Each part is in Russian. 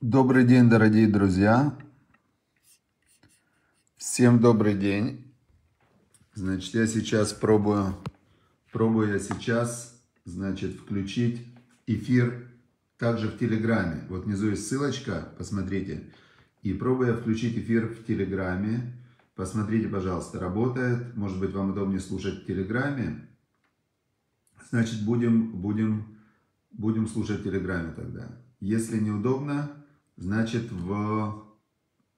Добрый день, дорогие друзья. Всем добрый день. Значит, я сейчас пробую, пробую я сейчас, значит, включить эфир также в Телеграме. Вот внизу есть ссылочка, посмотрите. И пробую я включить эфир в Телеграме. Посмотрите, пожалуйста, работает. Может быть, вам удобнее слушать в Телеграме. Значит, будем, будем, будем слушать в Телеграме тогда. Если неудобно, значит, в,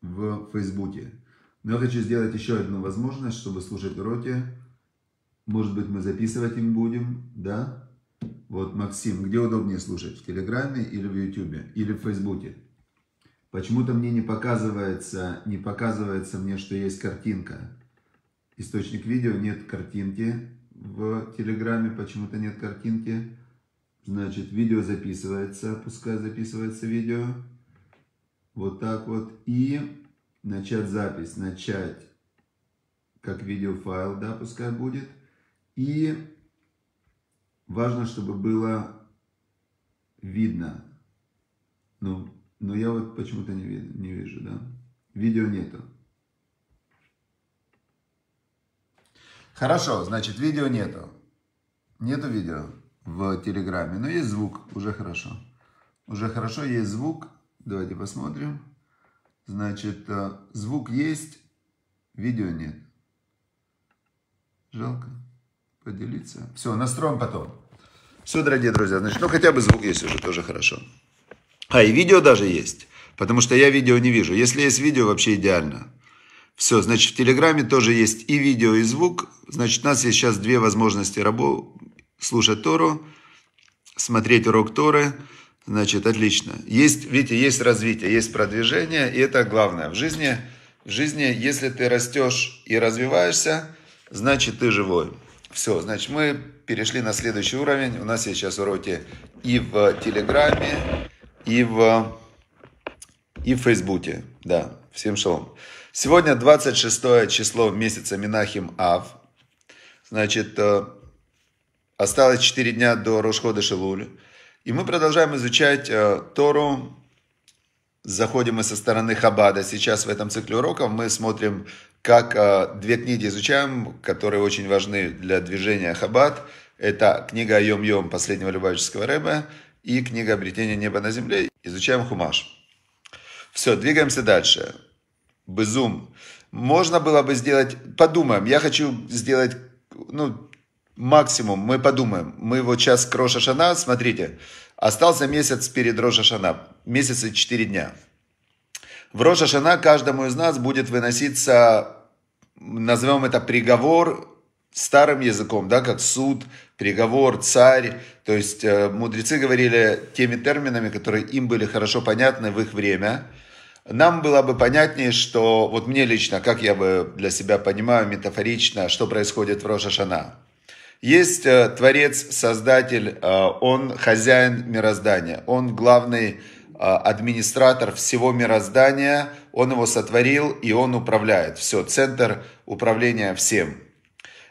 в Фейсбуке. Но я хочу сделать еще одну возможность, чтобы слушать уроки. Может быть, мы записывать им будем, да? Вот, Максим, где удобнее слушать? В Телеграме или в Ютубе? Или в Фейсбуке? Почему-то мне не показывается, не показывается мне, что есть картинка. Источник видео, нет картинки в Телеграме, почему-то нет картинки. Значит, видео записывается, пускай записывается видео. Вот так вот. И начать запись. Начать как видеофайл, да, пускай будет. И важно, чтобы было видно. Ну, но я вот почему-то не, не вижу, да. Видео нету. Хорошо, значит, видео нету. Нету видео в Телеграме, но есть звук, уже хорошо. Уже хорошо, есть звук, Давайте посмотрим. Значит, э, звук есть, видео нет. Жалко. Поделиться. Все, настроим потом. Все, дорогие друзья, значит, ну хотя бы звук есть уже, тоже хорошо. А, и видео даже есть, потому что я видео не вижу. Если есть видео, вообще идеально. Все, значит, в Телеграме тоже есть и видео, и звук. Значит, у нас есть сейчас две возможности рабо слушать Тору, смотреть урок Торы, Значит, отлично. Есть, видите, есть развитие, есть продвижение, и это главное. В жизни, в жизни, если ты растешь и развиваешься, значит, ты живой. Все, значит, мы перешли на следующий уровень. У нас есть сейчас уроки и в Телеграме, и в, и в Фейсбуке. Да, всем шалом. Сегодня 26 число месяца Минахим Ав. Значит, э, осталось 4 дня до Рушхода Шилуля. И мы продолжаем изучать э, Тору. Заходим мы со стороны Хабада. Сейчас в этом цикле уроков мы смотрим, как э, две книги изучаем, которые очень важны для движения Хабад. Это книга «Йом-Йом» последнего Любавического Рэба и книга «Обретение неба на земле». Изучаем Хумаш. Все, двигаемся дальше. Безум. Можно было бы сделать... Подумаем. Я хочу сделать ну, максимум, мы подумаем, мы его вот сейчас к Рошашана, смотрите, остался месяц перед Рошашана, месяц и 4 дня. В Рошашана каждому из нас будет выноситься, назовем это приговор, старым языком, да, как суд, приговор, царь. То есть э, мудрецы говорили теми терминами, которые им были хорошо понятны в их время. Нам было бы понятнее, что вот мне лично, как я бы для себя понимаю метафорично, что происходит в Рошашана. Есть э, Творец, Создатель, э, Он хозяин мироздания, Он главный э, администратор всего мироздания, Он его сотворил и Он управляет. Все, центр управления всем.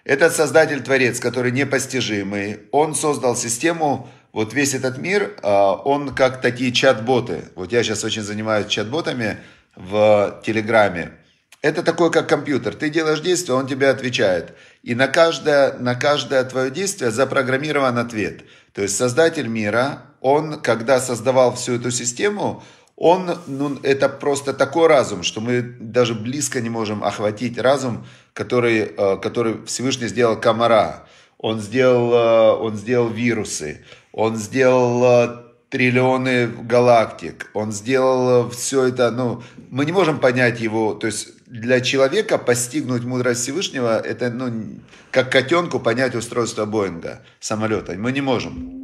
Этот Создатель Творец, который непостижимый, Он создал систему, вот весь этот мир, он как такие чат-боты. Вот я сейчас очень занимаюсь чат-ботами в Телеграме. Это такое, как компьютер. Ты делаешь действие, он тебе отвечает. И на каждое, на каждое твое действие запрограммирован ответ. То есть создатель мира, он, когда создавал всю эту систему, он, ну, это просто такой разум, что мы даже близко не можем охватить разум, который, э, который Всевышний сделал комара, он сделал, э, он сделал вирусы, он сделал э, триллионы галактик. Он сделал э, все это, ну, мы не можем понять его, то есть для человека постигнуть мудрость Всевышнего, это, ну, как котенку понять устройство Боинга, самолета. Мы не можем.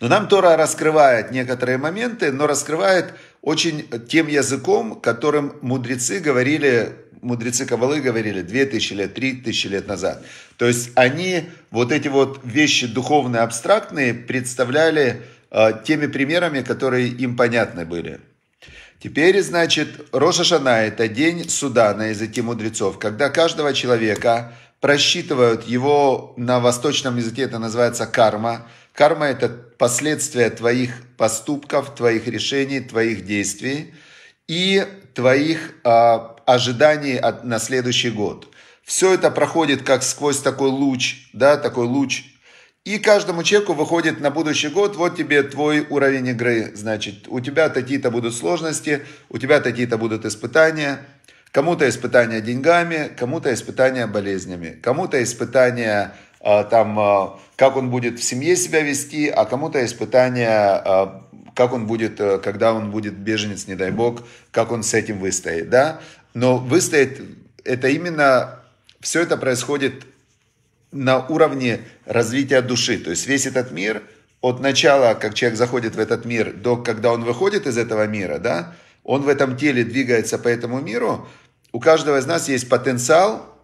Но нам Тора раскрывает некоторые моменты, но раскрывает очень э, тем языком, которым мудрецы говорили, мудрецы Кабалы говорили 2000 лет, 3000 лет назад. То есть они вот эти вот вещи духовные, абстрактные представляли Э, теми примерами, которые им понятны были. Теперь, значит, Роша Шана – это день суда на языке мудрецов, когда каждого человека просчитывают его, на восточном языке это называется карма. Карма – это последствия твоих поступков, твоих решений, твоих действий и твоих э, ожиданий от, на следующий год. Все это проходит как сквозь такой луч, да, такой луч и каждому человеку выходит на будущий год, вот тебе твой уровень игры, значит, у тебя такие-то будут сложности, у тебя такие-то будут испытания, кому-то испытания деньгами, кому-то испытания болезнями, кому-то испытания а, там, а, как он будет в семье себя вести, а кому-то испытания, а, как он будет, э, когда он будет беженец, не дай бог, как он с этим выстоит, да. Но выстоит, это именно, все это происходит на уровне развития души. То есть весь этот мир, от начала, как человек заходит в этот мир, до когда он выходит из этого мира, да, он в этом теле двигается по этому миру, у каждого из нас есть потенциал,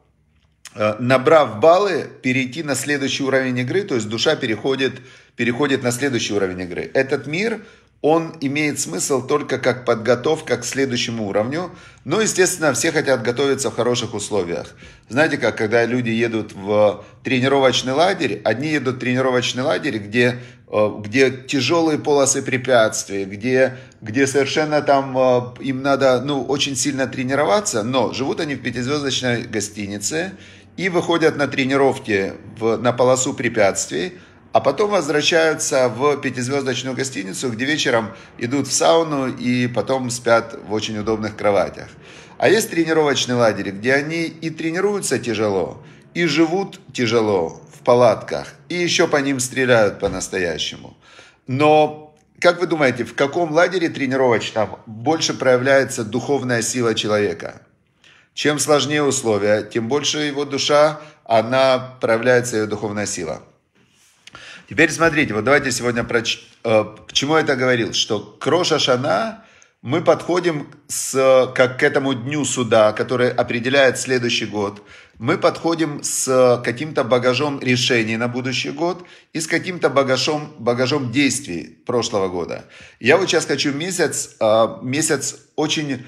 э, набрав баллы, перейти на следующий уровень игры, то есть душа переходит, переходит на следующий уровень игры. Этот мир, он имеет смысл только как подготовка к следующему уровню. Ну, естественно, все хотят готовиться в хороших условиях. Знаете, как когда люди едут в тренировочный лагерь, одни едут в тренировочный лагерь, где, э, где тяжелые полосы препятствий, где, где совершенно там э, им надо ну, очень сильно тренироваться, но живут они в пятизвездочной гостинице и выходят на тренировки в, на полосу препятствий – а потом возвращаются в пятизвездочную гостиницу, где вечером идут в сауну и потом спят в очень удобных кроватях. А есть тренировочные лагеря, где они и тренируются тяжело, и живут тяжело в палатках, и еще по ним стреляют по-настоящему. Но как вы думаете, в каком лагере тренировочном больше проявляется духовная сила человека? Чем сложнее условия, тем больше его душа, она проявляется ее духовная сила – Теперь смотрите, вот давайте сегодня проч... Э, к чему я это говорил, что к Рошашана мы подходим с, как к этому дню суда, который определяет следующий год, мы подходим с каким-то багажом решений на будущий год и с каким-то багажом, багажом действий прошлого года. Я вот сейчас хочу месяц, э, месяц очень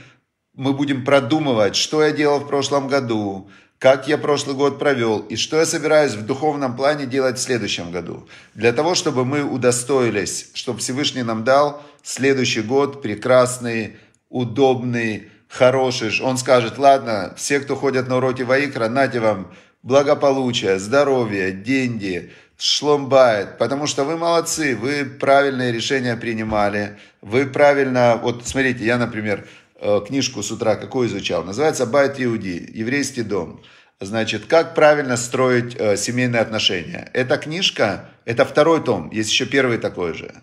мы будем продумывать, что я делал в прошлом году, как я прошлый год провел и что я собираюсь в духовном плане делать в следующем году, для того, чтобы мы удостоились, чтобы Всевышний нам дал следующий год прекрасный, удобный, хороший. Он скажет, ладно, все, кто ходят на уроки Ваикра, нате вам благополучие, здоровье, деньги, шломбает, потому что вы молодцы, вы правильные решения принимали, вы правильно, вот смотрите, я, например, Э, книжку с утра, какую изучал, называется «Байт Иуди», «Еврейский дом». Значит, как правильно строить э, семейные отношения. Эта книжка, это второй том, есть еще первый такой же.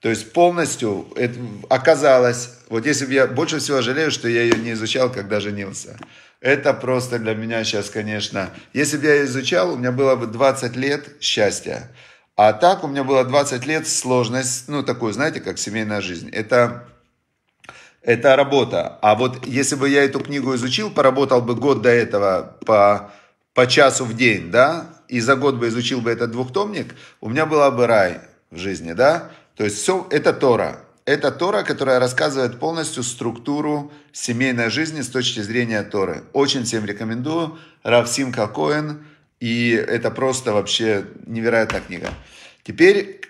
То есть полностью это, оказалось, вот если бы я больше всего жалею, что я ее не изучал, когда женился. Это просто для меня сейчас, конечно. Если бы я ее изучал, у меня было бы 20 лет счастья. А так у меня было 20 лет сложность, ну, такой, знаете, как семейная жизнь. Это это работа. А вот если бы я эту книгу изучил, поработал бы год до этого по, по часу в день, да, и за год бы изучил бы этот двухтомник, у меня была бы рай в жизни, да. То есть все, это Тора. Это Тора, которая рассказывает полностью структуру семейной жизни с точки зрения Торы. Очень всем рекомендую. Равсим Кокоин. И это просто вообще невероятная книга. Теперь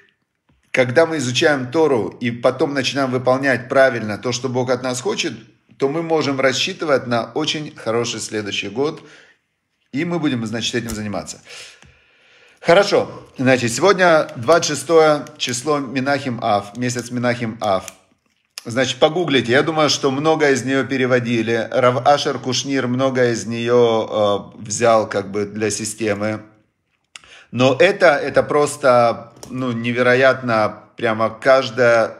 когда мы изучаем Тору и потом начинаем выполнять правильно то, что Бог от нас хочет, то мы можем рассчитывать на очень хороший следующий год, и мы будем, значит, этим заниматься. Хорошо, значит, сегодня 26 число Минахим Ав, месяц Минахим Ав. Значит, погуглите, я думаю, что много из нее переводили. Рав Ашер Кушнир много из нее э, взял как бы для системы но это, это просто ну, невероятно, прямо каждая...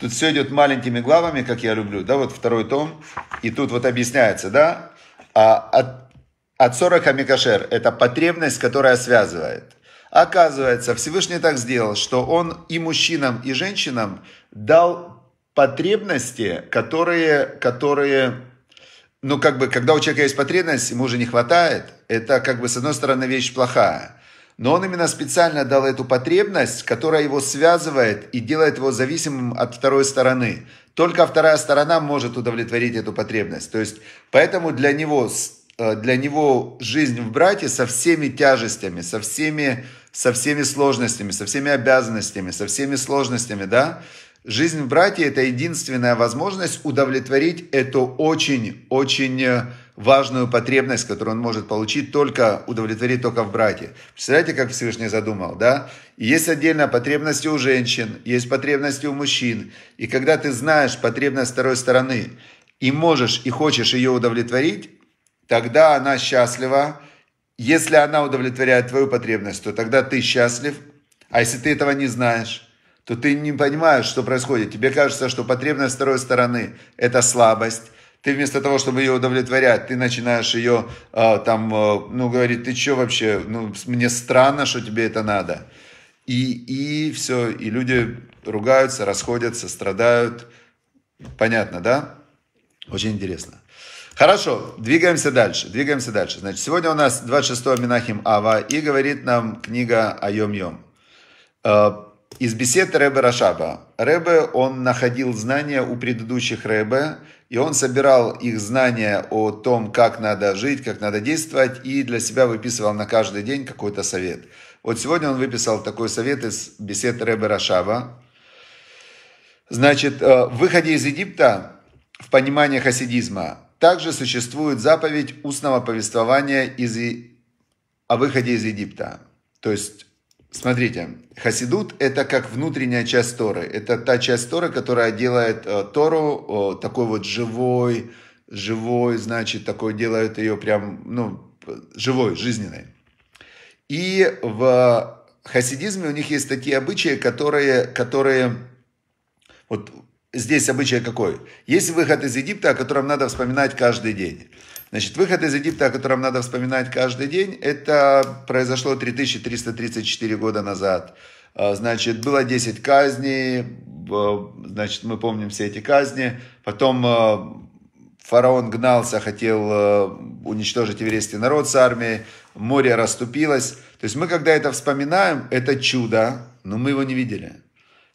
Тут все идет маленькими главами, как я люблю, да, вот второй том, и тут вот объясняется, да, а, от, от 40 амикашер, это потребность, которая связывает. Оказывается, Всевышний так сделал, что он и мужчинам, и женщинам дал потребности, которые, которые ну, как бы, когда у человека есть потребность, ему уже не хватает, это, как бы, с одной стороны, вещь плохая. Но он именно специально дал эту потребность, которая его связывает и делает его зависимым от второй стороны. Только вторая сторона может удовлетворить эту потребность. То есть, поэтому для него, э, для него жизнь в брате со всеми тяжестями, со всеми, со всеми сложностями, со всеми обязанностями, со всеми сложностями, да, Жизнь в брате – это единственная возможность удовлетворить эту очень-очень важную потребность, которую он может получить, только удовлетворить только в брате. Представляете, как Всевышний задумал, да? И есть отдельная потребность у женщин, есть потребности у мужчин. И когда ты знаешь потребность второй стороны, и можешь, и хочешь ее удовлетворить, тогда она счастлива. Если она удовлетворяет твою потребность, то тогда ты счастлив. А если ты этого не знаешь, то ты не понимаешь, что происходит. Тебе кажется, что потребность второй стороны – это слабость, ты вместо того, чтобы ее удовлетворять, ты начинаешь ее э, а, там, э, ну, говорит, ты что вообще, ну, мне странно, что тебе это надо. И, и все, и люди ругаются, расходятся, страдают. Понятно, да? Очень интересно. Хорошо, двигаемся дальше, двигаемся дальше. Значит, сегодня у нас 26 Минахим Ава, и говорит нам книга Айом-Йом. Э, из бесед Рэбе Рашаба. Рэбе, он находил знания у предыдущих Рэбе, и он собирал их знания о том, как надо жить, как надо действовать, и для себя выписывал на каждый день какой-то совет. Вот сегодня он выписал такой совет из бесед Ребе Рашава. Значит, в э, выходе из Египта в понимании хасидизма также существует заповедь устного повествования из, о выходе из Египта. То есть Смотрите, Хасидут – это как внутренняя часть Торы. Это та часть Торы, которая делает э, Тору э, такой вот живой, живой, значит, такой делает ее прям, ну, живой, жизненной. И в хасидизме у них есть такие обычаи, которые, которые вот здесь обычай какой? Есть выход из Египта, о котором надо вспоминать каждый день. Значит, выход из Египта, о котором надо вспоминать каждый день, это произошло 3334 года назад. А, значит, было 10 казней, значит, мы помним все эти казни. Потом а, фараон гнался, хотел а, уничтожить еврейский народ с армией, море расступилось. То есть мы, когда это вспоминаем, это чудо, но мы его не видели.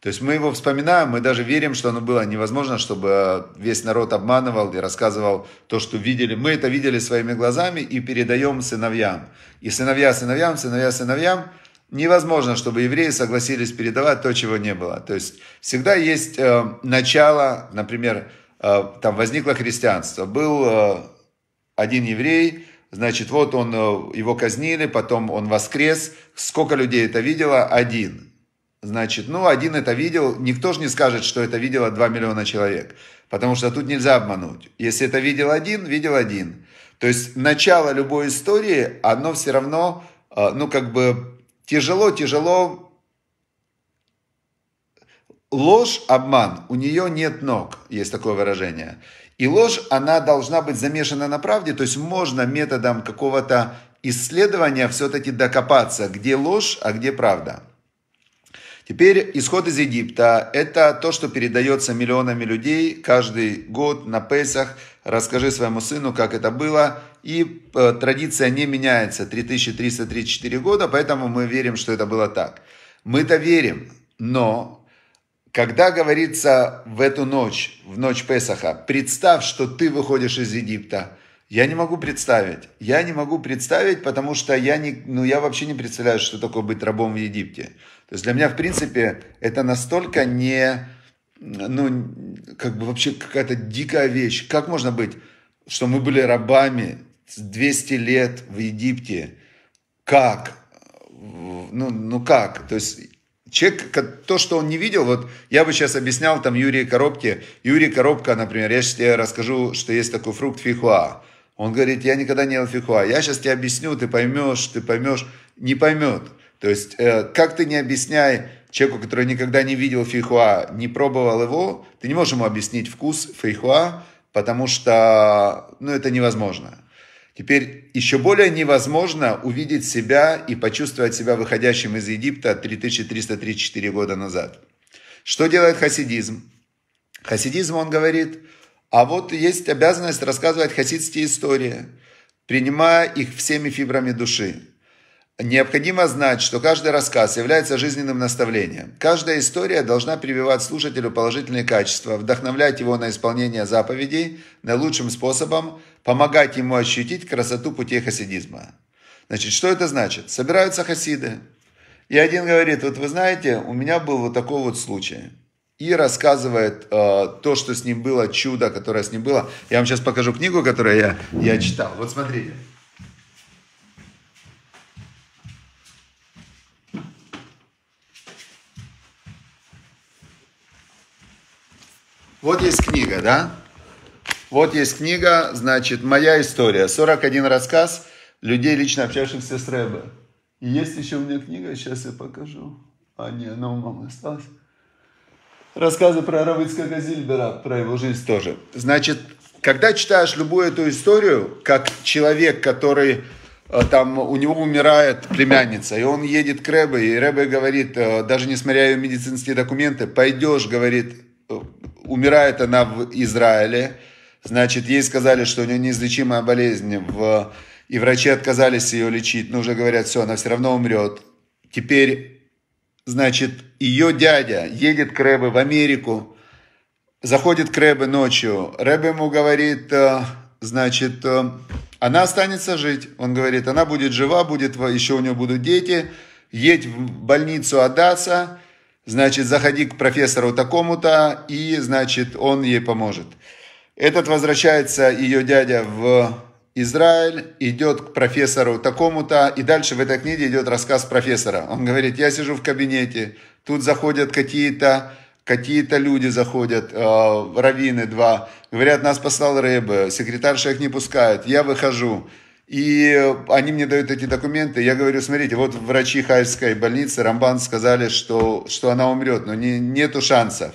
То есть мы его вспоминаем, мы даже верим, что оно было невозможно, чтобы э, весь народ обманывал и рассказывал то, что видели. Мы это видели своими глазами и передаем сыновьям. И сыновья сыновьям, сыновья сыновьям. Невозможно, чтобы евреи согласились передавать то, чего не было. То есть всегда есть э, начало, например, э, там возникло христианство. Был э, один еврей, значит, вот он, э, его казнили, потом он воскрес. Сколько людей это видело? Один. Значит, ну, один это видел, никто же не скажет, что это видело 2 миллиона человек, потому что тут нельзя обмануть. Если это видел один, видел один. То есть начало любой истории, оно все равно, э, ну, как бы тяжело, тяжело. Ложь, обман, у нее нет ног, есть такое выражение. И ложь, она должна быть замешана на правде, то есть можно методом какого-то исследования все-таки докопаться, где ложь, а где правда. Теперь исход из Египта – это то, что передается миллионами людей каждый год на Песах. Расскажи своему сыну, как это было. И э, традиция не меняется 3334 года, поэтому мы верим, что это было так. Мы-то верим, но когда говорится в эту ночь, в ночь Песаха, представь, что ты выходишь из Египта – я не могу представить. Я не могу представить, потому что я, не, ну, я вообще не представляю, что такое быть рабом в Египте. То есть для меня, в принципе, это настолько не, ну, как бы вообще какая-то дикая вещь. Как можно быть, что мы были рабами 200 лет в Египте? Как? Ну, ну как? То есть человек, то, что он не видел, вот я бы сейчас объяснял там Юрий Коробке. Юрий Коробка, например, я сейчас тебе расскажу, что есть такой фрукт фихуа. Он говорит, я никогда не ел фихуа. Я сейчас тебе объясню, ты поймешь, ты поймешь. Не поймет. То есть, э, как ты не объясняй человеку, который никогда не видел фейхуа, не пробовал его, ты не можешь ему объяснить вкус фейхуа, потому что, ну, это невозможно. Теперь еще более невозможно увидеть себя и почувствовать себя выходящим из Египта 3334 года назад. Что делает хасидизм? Хасидизм, он говорит, а вот есть обязанность рассказывать хасидские истории, принимая их всеми фибрами души. Необходимо знать, что каждый рассказ является жизненным наставлением. Каждая история должна прививать слушателю положительные качества, вдохновлять его на исполнение заповедей наилучшим способом, помогать ему ощутить красоту путей хасидизма. Значит, что это значит? Собираются хасиды. И один говорит, вот вы знаете, у меня был вот такой вот случай. И рассказывает э, то, что с ним было, чудо, которое с ним было. Я вам сейчас покажу книгу, которую я, я читал. Вот смотрите. Вот есть книга, да? Вот есть книга, значит, «Моя история». 41 рассказ людей, лично общавшихся с Рэбе. И есть еще у меня книга, сейчас я покажу. А, не, она у мамы осталась. Рассказы про Равицкого Зильбера, про его жизнь тоже. Значит, когда читаешь любую эту историю, как человек, который э, там у него умирает племянница, и он едет к Рэбе, и Рэбе говорит, э, даже несмотря на ее медицинские документы, пойдешь, говорит, Э, умирает она в Израиле. Значит, ей сказали, что у нее неизлечимая болезнь, в... и врачи отказались ее лечить, но уже говорят, все, она все равно умрет. Теперь, значит, ее дядя едет к Рэбе в Америку, заходит к Рэбе ночью. Рэбе ему говорит, э, значит, э, она останется жить. Он говорит, она будет жива, будет, еще у нее будут дети, едь в больницу Адаса, Значит, заходи к профессору такому-то, и, значит, он ей поможет. Этот возвращается ее дядя в Израиль, идет к профессору такому-то, и дальше в этой книге идет рассказ профессора. Он говорит, я сижу в кабинете, тут заходят какие-то какие-то люди заходят, э, раввины два, говорят, нас послал Рэбе, секретарша их не пускает, я выхожу, и э, они мне дают эти документы. Я говорю, смотрите, вот врачи Хайской больницы, Рамбан, сказали, что, что она умрет, но не, нету шансов.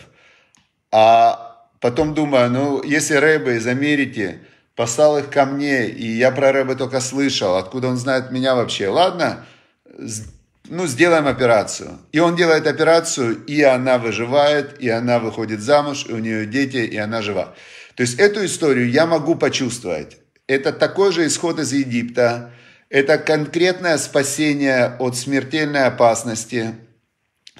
А потом думаю, ну, если Рэбе из Америки послал их ко мне, и я про Рэбе только слышал, откуда он знает меня вообще? Ладно, ну, сделаем операцию. И он делает операцию, и она выживает, и она выходит замуж, и у нее дети, и она жива. То есть эту историю я могу почувствовать. Это такой же исход из Египта. Это конкретное спасение от смертельной опасности.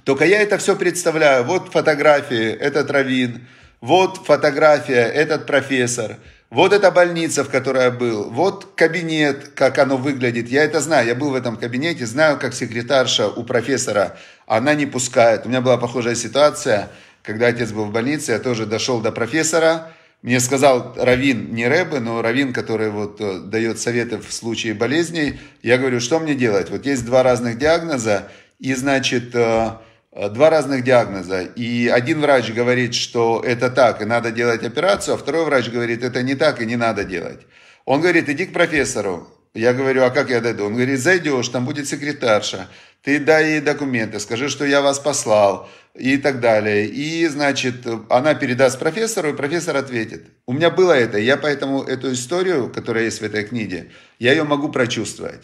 Только я это все представляю. Вот фотографии, этот Равин. Вот фотография, этот профессор. Вот эта больница, в которой я был. Вот кабинет, как оно выглядит. Я это знаю. Я был в этом кабинете, знаю, как секретарша у профессора. Она не пускает. У меня была похожая ситуация, когда отец был в больнице. Я тоже дошел до профессора. Мне сказал Равин, не Рэбе, но Равин, который вот э, дает советы в случае болезней. Я говорю, что мне делать? Вот есть два разных диагноза, и значит, э, э, два разных диагноза. И один врач говорит, что это так, и надо делать операцию, а второй врач говорит, это не так, и не надо делать. Он говорит, иди к профессору. Я говорю, а как я дойду? Он говорит, зайдешь, там будет секретарша ты дай ей документы, скажи, что я вас послал и так далее. И, значит, она передаст профессору, и профессор ответит. У меня было это, я поэтому эту историю, которая есть в этой книге, я ее могу прочувствовать.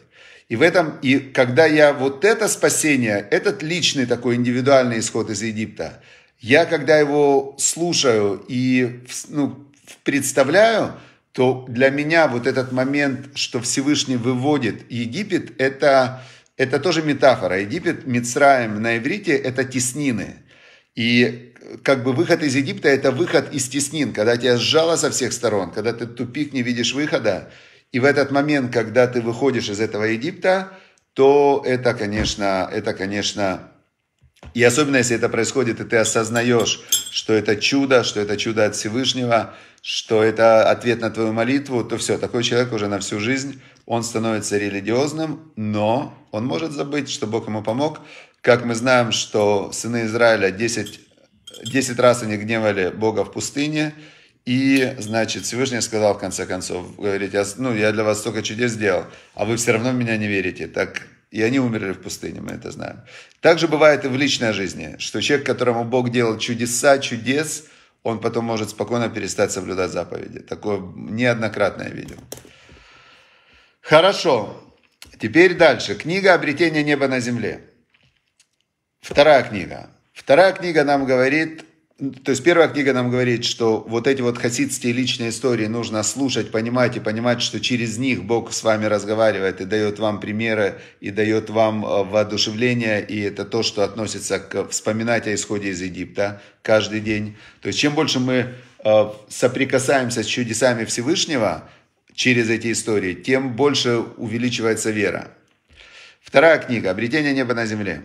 И в этом, и когда я вот это спасение, этот личный такой индивидуальный исход из Египта, я когда его слушаю и ну, представляю, то для меня вот этот момент, что Всевышний выводит Египет, это это тоже метафора. Египет, Мицраем на иврите – это теснины. И как бы выход из Египта – это выход из теснин, когда тебя сжало со всех сторон, когда ты тупик, не видишь выхода. И в этот момент, когда ты выходишь из этого Египта, то это, конечно, это, конечно, и особенно, если это происходит, и ты осознаешь, что это чудо, что это чудо от Всевышнего, что это ответ на твою молитву, то все, такой человек уже на всю жизнь, он становится религиозным, но он может забыть, что Бог ему помог. Как мы знаем, что сыны Израиля 10, 10 раз они гневали Бога в пустыне, и, значит, Всевышний сказал в конце концов, говорите, ну, я для вас столько чудес сделал, а вы все равно в меня не верите. Так и они умерли в пустыне, мы это знаем. Также бывает и в личной жизни, что человек, которому Бог делал чудеса, чудес, он потом может спокойно перестать соблюдать заповеди. Такое неоднократно я видел. Хорошо. Теперь дальше. Книга «Обретение неба на земле». Вторая книга. Вторая книга нам говорит то есть первая книга нам говорит, что вот эти вот хасидские личные истории нужно слушать, понимать и понимать, что через них Бог с вами разговаривает и дает вам примеры, и дает вам э, воодушевление, и это то, что относится к вспоминать о исходе из Египта каждый день. То есть чем больше мы э, соприкасаемся с чудесами Всевышнего через эти истории, тем больше увеличивается вера. Вторая книга «Обретение неба на земле».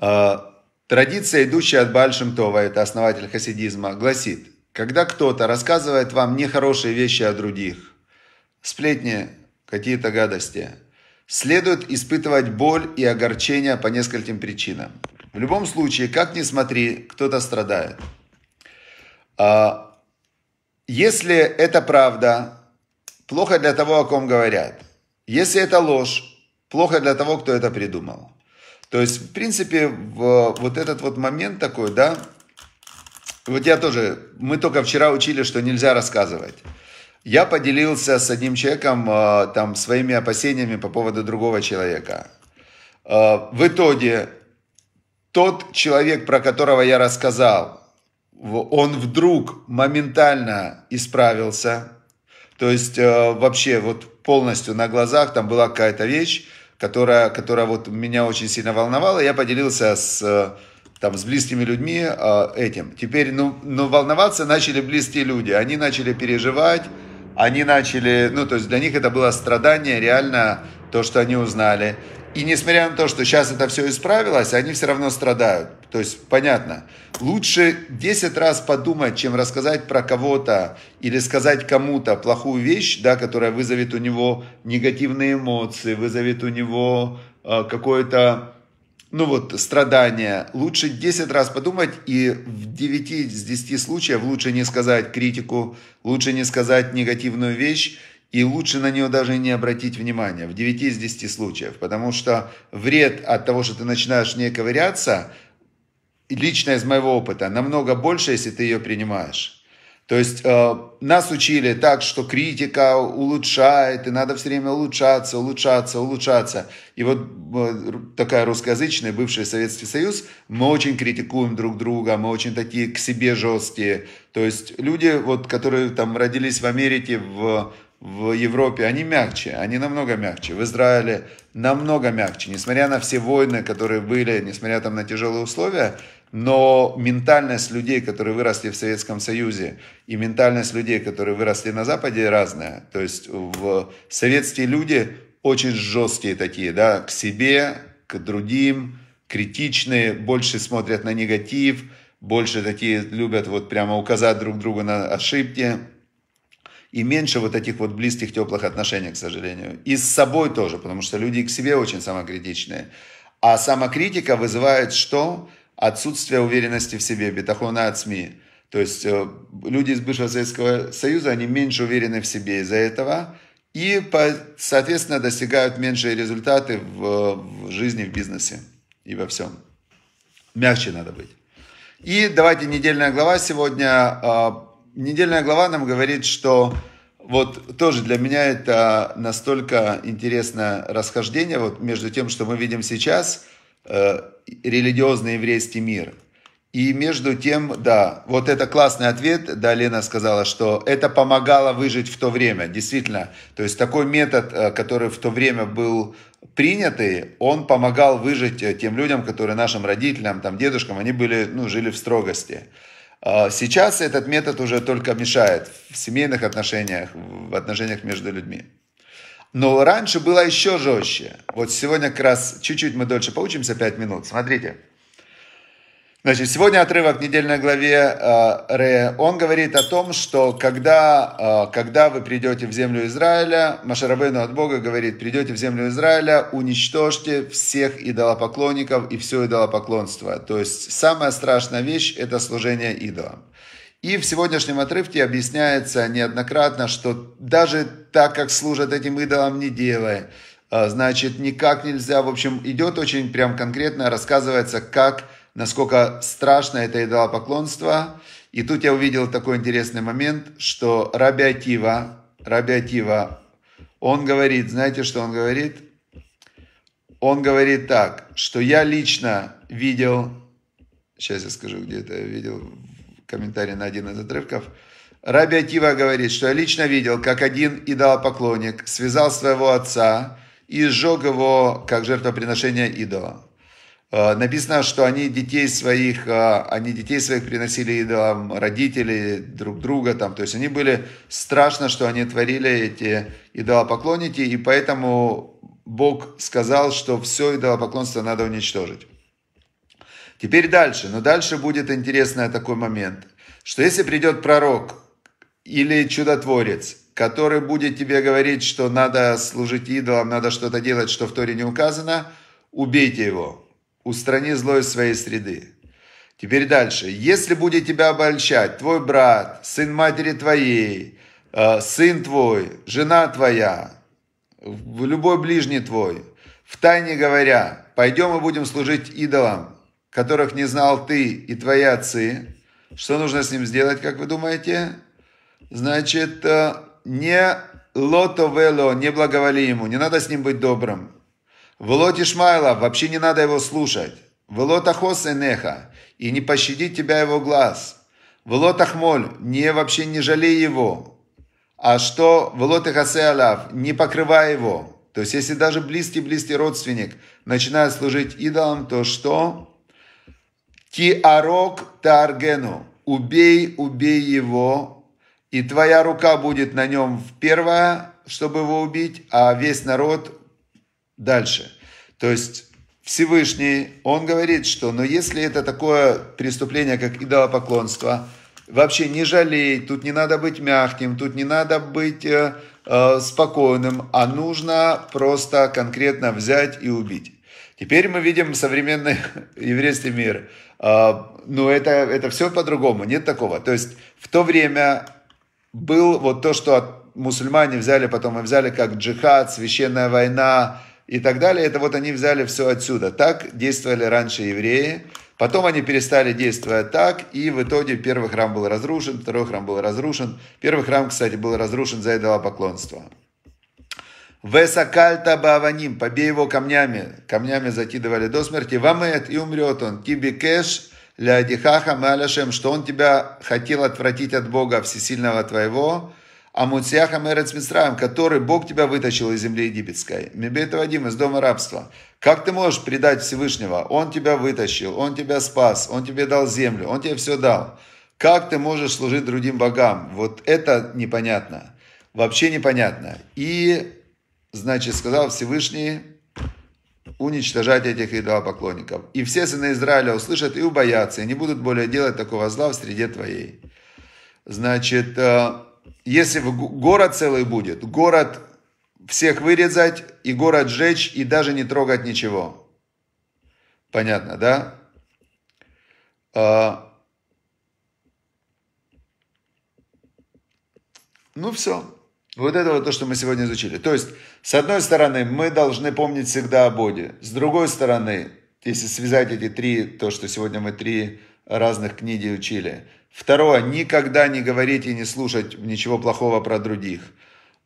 Э, Традиция, идущая от Бальшем Това, это основатель хасидизма, гласит, когда кто-то рассказывает вам нехорошие вещи о других, сплетни, какие-то гадости, следует испытывать боль и огорчение по нескольким причинам. В любом случае, как ни смотри, кто-то страдает. А, если это правда, плохо для того, о ком говорят. Если это ложь, плохо для того, кто это придумал. То есть, в принципе, в, вот этот вот момент такой, да, вот я тоже, мы только вчера учили, что нельзя рассказывать. Я поделился с одним человеком э, там своими опасениями по поводу другого человека. Э, в итоге тот человек, про которого я рассказал, он вдруг моментально исправился. То есть э, вообще вот полностью на глазах там была какая-то вещь которая, которая вот меня очень сильно волновала. Я поделился с, э, там, с близкими людьми э, этим. Теперь, ну, ну, волноваться начали близкие люди. Они начали переживать, они начали, ну, то есть для них это было страдание, реально то, что они узнали. И несмотря на то, что сейчас это все исправилось, они все равно страдают. То есть, понятно, лучше 10 раз подумать, чем рассказать про кого-то или сказать кому-то плохую вещь, да, которая вызовет у него негативные эмоции, вызовет у него э, какое-то, ну вот, страдания. Лучше 10 раз подумать, и в 9 из 10 случаев лучше не сказать критику, лучше не сказать негативную вещь, и лучше на нее даже не обратить внимания в 9 из 10 случаев, потому что вред от того, что ты начинаешь в ней ковыряться, лично из моего опыта, намного больше, если ты ее принимаешь. То есть э, нас учили так, что критика улучшает, и надо все время улучшаться, улучшаться, улучшаться. И вот э, такая русскоязычная, бывший Советский Союз, мы очень критикуем друг друга, мы очень такие к себе жесткие. То есть люди, вот, которые там родились в Америке, в в Европе, они мягче, они намного мягче. В Израиле намного мягче. Несмотря на все войны, которые были, несмотря там на тяжелые условия, но ментальность людей, которые выросли в Советском Союзе, и ментальность людей, которые выросли на Западе, разная. То есть в советские люди очень жесткие такие, да, к себе, к другим, критичные, больше смотрят на негатив, больше такие любят вот прямо указать друг другу на ошибки и меньше вот этих вот близких, теплых отношений, к сожалению. И с собой тоже, потому что люди к себе очень самокритичные. А самокритика вызывает что? Отсутствие уверенности в себе, бетахона от СМИ. То есть э, люди из бывшего Советского Союза, они меньше уверены в себе из-за этого и, соответственно, достигают меньшие результаты в, в жизни, в бизнесе и во всем. Мягче надо быть. И давайте недельная глава сегодня а, недельная глава нам говорит, что вот тоже для меня это настолько интересное расхождение вот между тем, что мы видим сейчас, э, религиозный еврейский мир. И между тем, да, вот это классный ответ, да, Лена сказала, что это помогало выжить в то время, действительно. То есть такой метод, э, который в то время был принятый, он помогал выжить э, тем людям, которые нашим родителям, там, дедушкам, они были, ну, жили в строгости. А сейчас этот метод уже только мешает в семейных отношениях, в отношениях между людьми. Но раньше было еще жестче. Вот сегодня как раз чуть-чуть мы дольше поучимся, 5 минут. Смотрите. Значит, сегодня отрывок в недельной главе э, Ре. Он говорит о том, что когда, э, когда вы придете в землю Израиля, Машарабейну от Бога говорит, придете в землю Израиля, уничтожьте всех идолопоклонников и все идолопоклонство. То есть самая страшная вещь – это служение идолам. И в сегодняшнем отрывке объясняется неоднократно, что даже так, как служат этим идолам, не делай. Э, значит, никак нельзя. В общем, идет очень прям конкретно, рассказывается, как насколько страшно это идолопоклонство. И тут я увидел такой интересный момент, что Раби Акива, Раби Акива, он говорит, знаете, что он говорит? Он говорит так, что я лично видел, сейчас я скажу, где это я видел, комментарий на один из отрывков, Раби Акива говорит, что я лично видел, как один идолопоклонник связал своего отца и сжег его как жертвоприношение идола. Э, написано, что они детей своих, э, они детей своих приносили идолам, родители друг друга там. То есть они были страшно, что они творили эти идолопоклонники, и поэтому Бог сказал, что все идолопоклонство надо уничтожить. Теперь дальше. Но дальше будет интересный такой момент, что если придет пророк или чудотворец, который будет тебе говорить, что надо служить идолам, надо что-то делать, что в Торе не указано, убейте его. Устрани зло из своей среды. Теперь дальше. Если будет тебя обольщать твой брат, сын матери твоей, э, сын твой, жена твоя, любой ближний твой, в тайне говоря, пойдем и будем служить идолам, которых не знал ты и твои отцы, что нужно с ним сделать, как вы думаете? Значит, э, не лото вело, не благоволи ему, не надо с ним быть добрым. Володь Ишмайлов, вообще не надо его слушать. Волот Ахос неха и не пощадит тебя его глаз. Волот Ахмоль, не вообще не жалей его. А что Волот Эхасе не покрывай его. То есть, если даже близкий-близкий родственник начинает служить идолам, то что? Тиарок таргену убей, убей его, и твоя рука будет на нем в первое, чтобы его убить, а весь народ Дальше. То есть Всевышний, он говорит, что, но если это такое преступление, как идолопоклонство, вообще не жалей, тут не надо быть мягким, тут не надо быть э, э спокойным, а нужно просто конкретно взять и убить. Теперь мы видим современный еврейский мир. Э, но ну, это, это все по-другому, нет такого. То есть в то время был вот то, что мусульмане взяли, потом и взяли как джихад, священная война, и так далее. Это вот они взяли все отсюда. Так действовали раньше евреи. Потом они перестали действовать так, и в итоге первый храм был разрушен, второй храм был разрушен. Первый храм, кстати, был разрушен за это идолопоклонство. Весакальта баваним, побей его камнями. Камнями закидывали до смерти. Вамет, и умрет он. Кибикеш, ля дихаха маляшем, что он тебя хотел отвратить от Бога Всесильного твоего Амуцияха Мерец Мисраем, который Бог тебя вытащил из земли египетской. Мебета Вадим из дома рабства. Как ты можешь предать Всевышнего? Он тебя вытащил, Он тебя спас, Он тебе дал землю, Он тебе все дал. Как ты можешь служить другим богам? Вот это непонятно. Вообще непонятно. И, значит, сказал Всевышний, уничтожать этих идолопоклонников. И все сыны Израиля услышат и убоятся, и не будут более делать такого зла в среде твоей. Значит, э, если город целый будет, город всех вырезать и город сжечь и даже не трогать ничего. Понятно, да? А... Ну все. Вот это вот то, что мы сегодня изучили. То есть, с одной стороны, мы должны помнить всегда о Боге. С другой стороны, если связать эти три, то, что сегодня мы три разных книги учили – Второе, никогда не говорить и не слушать ничего плохого про других.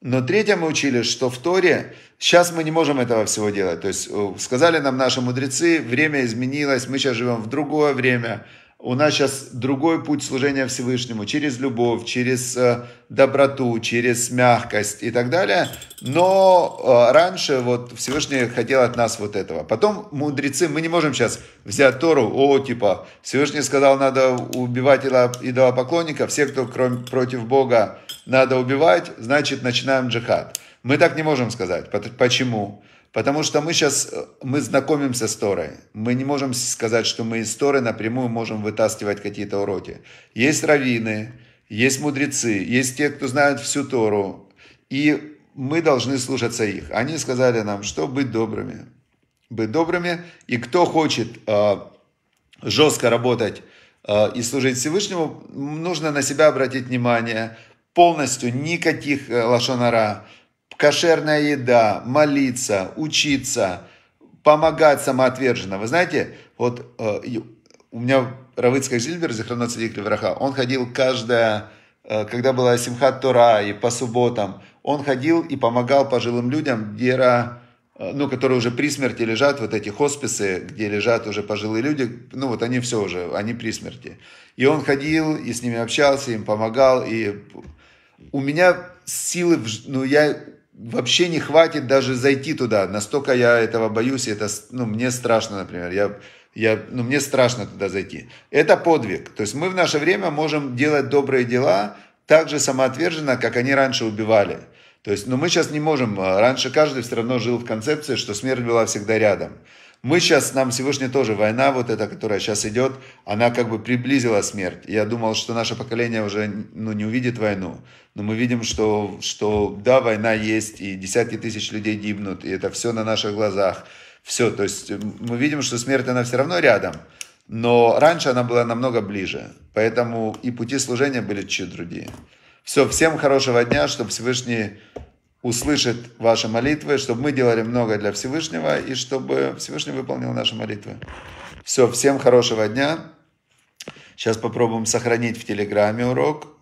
Но третье мы учили, что в Торе сейчас мы не можем этого всего делать. То есть э, сказали нам наши мудрецы, время изменилось, мы сейчас живем в другое время, у нас сейчас другой путь служения Всевышнему, через любовь, через э, доброту, через мягкость и так далее. Но э, раньше вот Всевышний хотел от нас вот этого. Потом мудрецы, мы не можем сейчас взять Тору, о, типа, Всевышний сказал, надо убивать идолопоклонника, все, кто кроме, против Бога надо убивать, значит, начинаем джихад. Мы так не можем сказать. Почему? Почему? Потому что мы сейчас, э, мы знакомимся с Торой. Мы не можем сказать, что мы из Торы напрямую можем вытаскивать какие-то уроки. Есть раввины, есть мудрецы, есть те, кто знают всю Тору. И мы должны слушаться их. Они сказали нам, что быть добрыми. Быть добрыми. И кто хочет э, жестко работать э, и служить Всевышнему, нужно на себя обратить внимание. Полностью никаких лошонара кошерная еда, молиться, учиться, помогать самоотверженно. Вы знаете, вот э, у меня равыцкая Зильбер, захранот Садик Левраха, он ходил каждое, э, когда была Симхат Тора и по субботам, он ходил и помогал пожилым людям, дера, э, ну, которые уже при смерти лежат, вот эти хосписы, где лежат уже пожилые люди, ну, вот они все уже, они при смерти. И он ходил, и с ними общался, им помогал, и у меня силы, ну, я вообще не хватит даже зайти туда. Настолько я этого боюсь, это, ну, мне страшно, например, я, я, ну, мне страшно туда зайти. Это подвиг. То есть мы в наше время можем делать добрые дела так же самоотверженно, как они раньше убивали. То есть, но ну, мы сейчас не можем. Раньше каждый все равно жил в концепции, что смерть была всегда рядом. Мы сейчас, нам сегодня тоже война вот эта, которая сейчас идет, она как бы приблизила смерть. Я думал, что наше поколение уже ну, не увидит войну, но мы видим, что, что да, война есть, и десятки тысяч людей гибнут, и это все на наших глазах. Все, то есть э, мы видим, что смерть, она все равно рядом, но раньше она была намного ближе, поэтому и пути служения были чуть другие. Все, всем хорошего дня, чтобы Всевышний услышит ваши молитвы, чтобы мы делали много для Всевышнего и чтобы Всевышний выполнил наши молитвы. Все, всем хорошего дня. Сейчас попробуем сохранить в Телеграме урок.